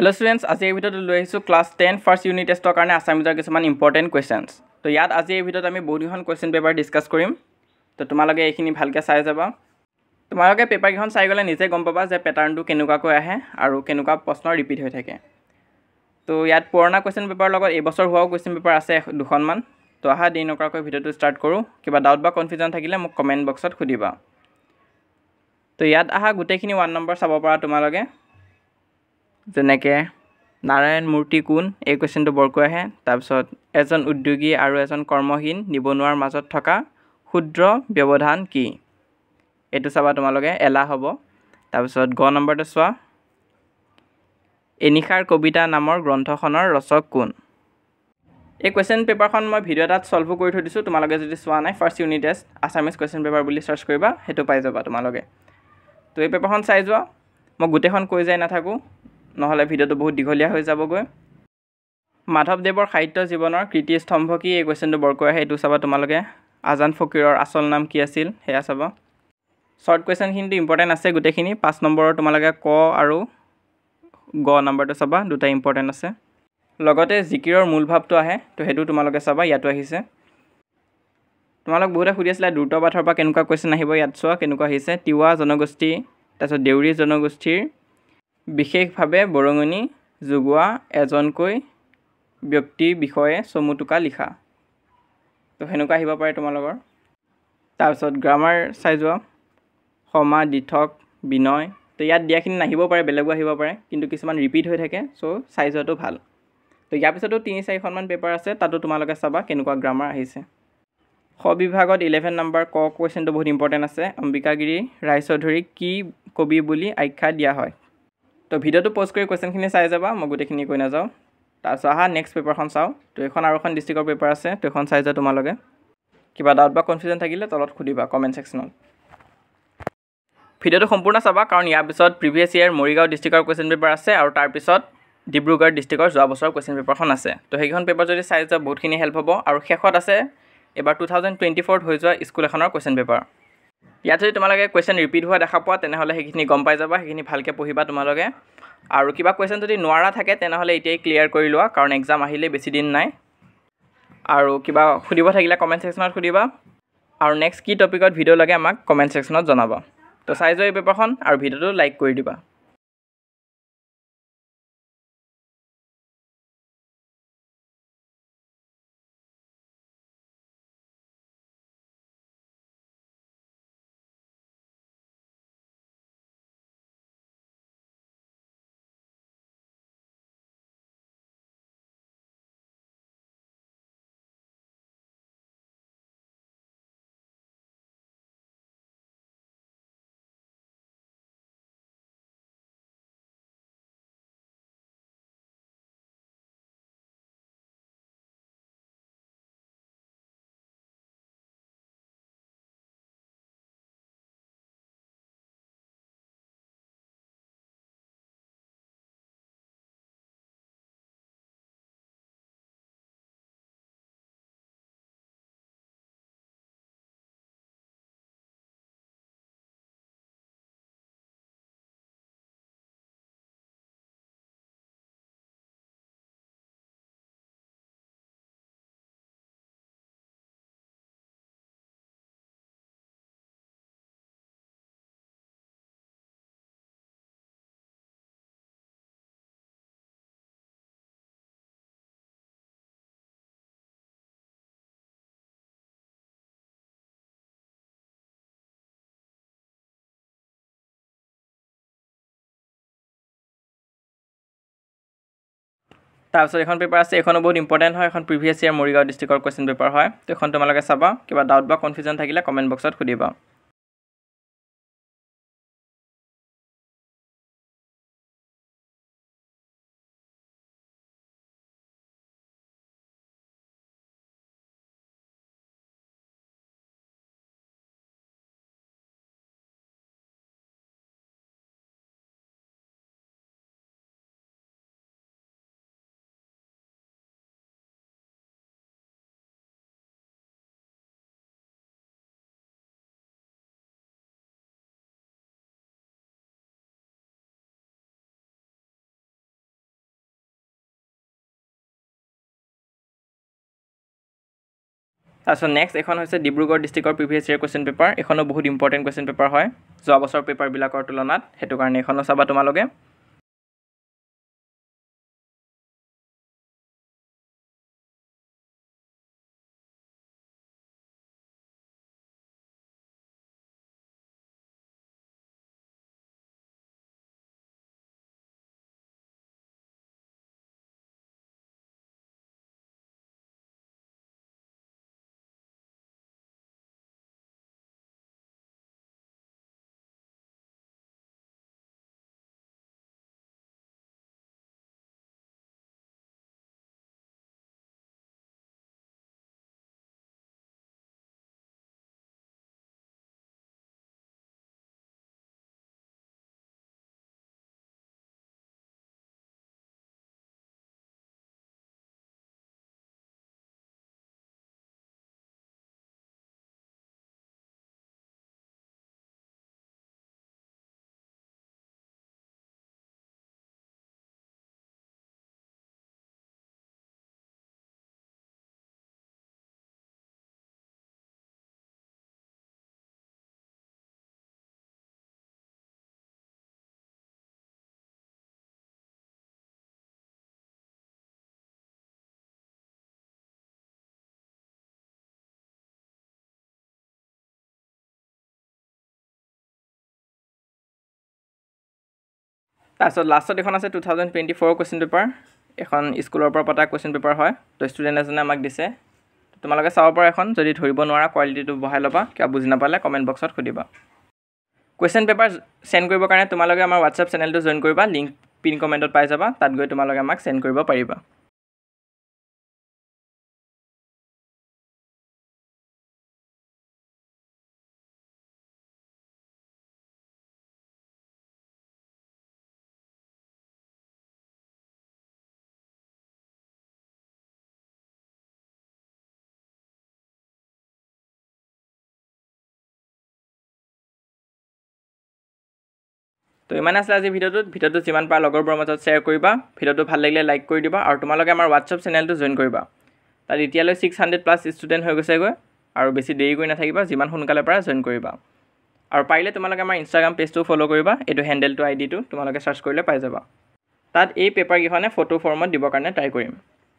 hello' students আজি এই ভিডিঅ'টো লৈ আহিছোঁ ক্লাছ টেন ফাৰ্ষ্ট ইউনিট টেষ্টৰ কাৰণে আছামিজৰ কিছুমান ইম্পৰ্টেণ্ট কুৱেশ্যনছ ত' ইয়াত আজি এই ভিডিঅ'ত আমি বহুতকেইখন কুৱেশ্যন পেপাৰ ডিছকাছ কৰিম ত' তোমালোকে এইখিনি ভালকৈ চাই যাবা তোমালোকে পেপাৰকেইখন চাই গ'লে নিজে গম পাবা যে পেটাৰ্ণটো কেনেকুৱাকৈ আহে আৰু কেনেকুৱা প্ৰশ্ন ৰিপিট হৈ থাকে ত' ইয়াত পুৰণা কুৱেশ্যন পেপাৰৰ লগত এইবছৰ হোৱাও কুৱেশ্যন পেপাৰ আছে দুখনমান ত' আহা দেৰি নকৰাকৈ ভিডিঅ'টো ষ্টাৰ্ট কৰোঁ কিবা ডাউট বা কনফিউজন থাকিলে মোক কমেণ্ট বক্সত সুধিবা ত' ইয়াত অহা গোটেইখিনি ওৱান নম্বৰ চাব পাৰা তোমালোকে যেনেকৈ নাৰায়ণ মূৰ্তি কোন এই কুৱেশ্যনটো বৰকৈ আহে তাৰপিছত এজন উদ্যোগী আৰু এজন কৰ্মহীন নিবনুৱাৰ মাজত থকা ক্ষুদ্ৰ ব্যৱধান কি এইটো চাবা তোমালোকে এলাহ হ'ব তাৰপিছত গ নম্বৰটো চোৱা এনিশাৰ কবিতা নামৰ গ্ৰন্থখনৰ ৰচক কোন এই কুৱেশ্যন পেপাৰখন মই ভিডিঅ' এটাত ছল্ভো কৰি থৈ দিছোঁ তোমালোকে যদি চোৱা নাই first unit test Assamese question paper বুলি চাৰ্চ কৰিবা সেইটো পাই যাবা তোমালোকে তো এই পেপাৰখন চাই যোৱা মই গোটেইখন কৈ যাই নাথাকোঁ নহ'লে ভিডিঅ'টো বহুত দীঘলীয়া হৈ যাবগৈ মাধৱদেৱৰ সাহিত্য জীৱনৰ কীৰ্তিস্তম্ভ কি এই কুৱেশ্যনটো বৰকৈ আহে এইটো চাবা তোমালোকে আজান ফকীৰৰ আচল নাম কি আছিল সেয়া চাবা শ্বৰ্ট কুৱেশ্যনখিনিতো ইম্পৰ্টেণ্ট আছে গোটেইখিনি পাঁচ নম্বৰৰ তোমালোকে ক আৰু গ নম্বৰটো চাবা দুটাই ইম্পৰ্টেণ্ট আছে লগতে জিকিৰৰ মূল ভাৱটো আহে তো সেইটো তোমালোকে চাবা ইয়াতো আহিছে তোমালোক বহুতে সুধি আছিলে পাঠৰ পৰা কেনেকুৱা কুৱেশ্যন আহিব ইয়াত চোৱা কেনেকুৱা আহিছে তিৱা জনগোষ্ঠী তাৰপিছত দেউৰী জনগোষ্ঠীৰ বিশেষভাৱে বৰঙণি যোগোৱা এজনকৈ ব্যক্তিৰ বিষয়ে চমু টোকা লিখা তো সেনেকুৱা আহিব পাৰে তোমালোকৰ তাৰপিছত গ্ৰামাৰ চাই যোৱা সমা দিঠক বিনয় তো ইয়াত দিয়াখিনি নাহিব পাৰে বেলেগো আহিব পাৰে কিন্তু কিছুমান ৰিপিট হৈ থাকে চ' চাই যোৱাটো ভাল তো ইয়াৰ পিছতো তিনি চাৰিখনমান পেপাৰ আছে তাতো তোমালোকে চাবা কেনেকুৱা গ্ৰামাৰ আহিছে স বিভাগত ইলেভেন নাম্বাৰ ক কুৱেশ্যনটো বহুত ইম্পৰ্টেণ্ট আছে অম্বিকাগিৰি ৰায়চৌধুৰী কি কবি বুলি আখ্যা দিয়া হয় তো ভিডিঅ'টো প'জ কৰি কুৱেশ্যনখিনি চাই যাবা মই গোটেইখিনি কৈ নাযাওঁ তাৰপিছত আহা নেক্সট পেপাৰখন চাওঁ তো এইখন আৰু এখন ডিষ্ট্ৰিক্টৰ পেপাৰ আছে তো এইখন চাই যোৱা তোমালোকে কিবা ডাউট বা কনফিউজন থাকিলে তলত সুধিবা কমেণ্ট ছেকশ্যনত ভিডিঅ'টো সম্পূৰ্ণ চাবা কাৰণ ইয়াৰ পিছত প্ৰিভিয়াছ ইয়েৰ মৰিগাঁও ডিষ্ট্ৰিক্টৰ কুৱেশ্যন পেপাৰ আছে আৰু তাৰপিছত ডিব্ৰুগড় ডিষ্ট্ৰিক্টৰ যোৱা বছৰৰ কুৱেশ্যন পেপাৰখন আছে তো সেইখন পেপাৰ যদি চাই যোৱা বহুতখিনি হেল্প হ'ব আৰু শেষত আছে এবাৰ টু থাউজেণ্ড টুৱেণ্টি ফ'ৰত হৈ যোৱা স্কুল এখনৰ কুৱেশ্যন পেপাৰ ইয়াত যদি তোমালোকে কুৱেশ্যন ৰিপিট হোৱা দেখা পোৱা তেনেহ'লে সেইখিনি গম পাই যাবা সেইখিনি ভালকৈ পঢ়িবা তোমালোকে আৰু কিবা কুৱেশ্যন যদি নোৱাৰা থাকে তেনেহ'লে এতিয়াই ক্লিয়াৰ কৰি লোৱা কাৰণ এক্সাম আহিলে দিন নাই আৰু কিবা সুধিব থাকিলে কমেণ্ট ছেকশ্যনত সুধিবা আৰু নেক্সট কি টপিকত ভিডিঅ' লাগে আমাক কমেণ্ট ছেকশ্যনত জনাবা তো চাই যোৱা এই পেপাৰখন আৰু ভিডিঅ'টো লাইক কৰি দিবা তাৰপিছত এখন পেপাৰ আছে এইখনো বহুত ইম্পৰ্টেণ্ট হয় এখন প্ৰিভিয়াছ ইয়াৰ মৰিগাঁও ডিষ্ট্ৰিক্টৰ কুৱেশ্যন পেপাৰ হয় তো এইখন তোমালোকে চাবা কিবা ডাউট বা কনফিউজন থাকিলে কমেণ্ট বক্সত সুধিবা তাৰপিছত নেক্সট এখন হৈছে ডিব্ৰুগড় ডিষ্ট্ৰিক্টৰ প্ৰিভিয়াছ ইয়েৰ কুৱেশ্যন পেপাৰ এইখনো বহুত ইম্পৰ্টেণ্ট কুৱেশ্যন পেপাৰ হয় যোৱা বছৰৰ পেপাৰবিলাকৰ তুলনাত সেইটো কাৰণে এইখনো চাবা তোমালোকে তাৰপিছত লাষ্টত এখন আছে two thousand twenty four question paper এখন স্কুলৰ পৰা পতা কুৱেশ্যন পেপাৰ হয় তো ষ্টুডেণ্ট এজনে আমাক দিছে তোমালোকে চাব পাৰা এখন যদি ধৰিব নোৱাৰা কোৱালিটিটো বঢ়াই ল'বা কিবা বুজি নাপালে কমেণ্ট বক্সত সুধিবা কুৱেশ্যন পেপাৰ চেণ্ড কৰিবৰ কাৰণে তোমালোকে আমাৰ হোৱাটছআপ চেনেলটো জইন কৰিবা লিংক পিন কমেণ্টত পাই যাবা তাত গৈ তোমালোকে আমাক চেণ্ড কৰিব পাৰিবা তো ইমান আছিলে আজি ভিডিঅ'টোত ভিডিঅ'টো যিমান পাৰে লগৰবোৰৰ মাজত শ্বেয়াৰ কৰিবা ভিডিঅ'টো ভাল লাগিলে লাইক কৰি দিবা আৰু তোমালোকে আমাৰ হোৱাটছআপ চেনেলটো জইন কৰিবা তাত এতিয়ালৈ ছিক্স হাণ্ড্ৰেড প্লাছ ষ্টুডেণ্ট হৈ গৈছেগৈ আৰু বেছি দেৰি কৰি নাথাকিবা যিমান সোনকালে পাৰা জইন কৰিবা আৰু পাৰিলে তোমালোকে আমাৰ ইনষ্টাগ্ৰাম পেজটো ফ'ল' কৰিবা এইটো হেণ্ডেলটো আই ডিটো তোমালোকে ছাৰ্চ কৰিলে পাই যাবা তাত এই পেপাৰকেইখনে ফটো ফৰ্মত দিবৰ কাৰণে ট্ৰাই কৰিম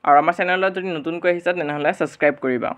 আৰু আমাৰ চেনেলত যদি নতুনকৈ আহিছা তেনেহ'লে ছাবস্ক্ৰাইব কৰিবা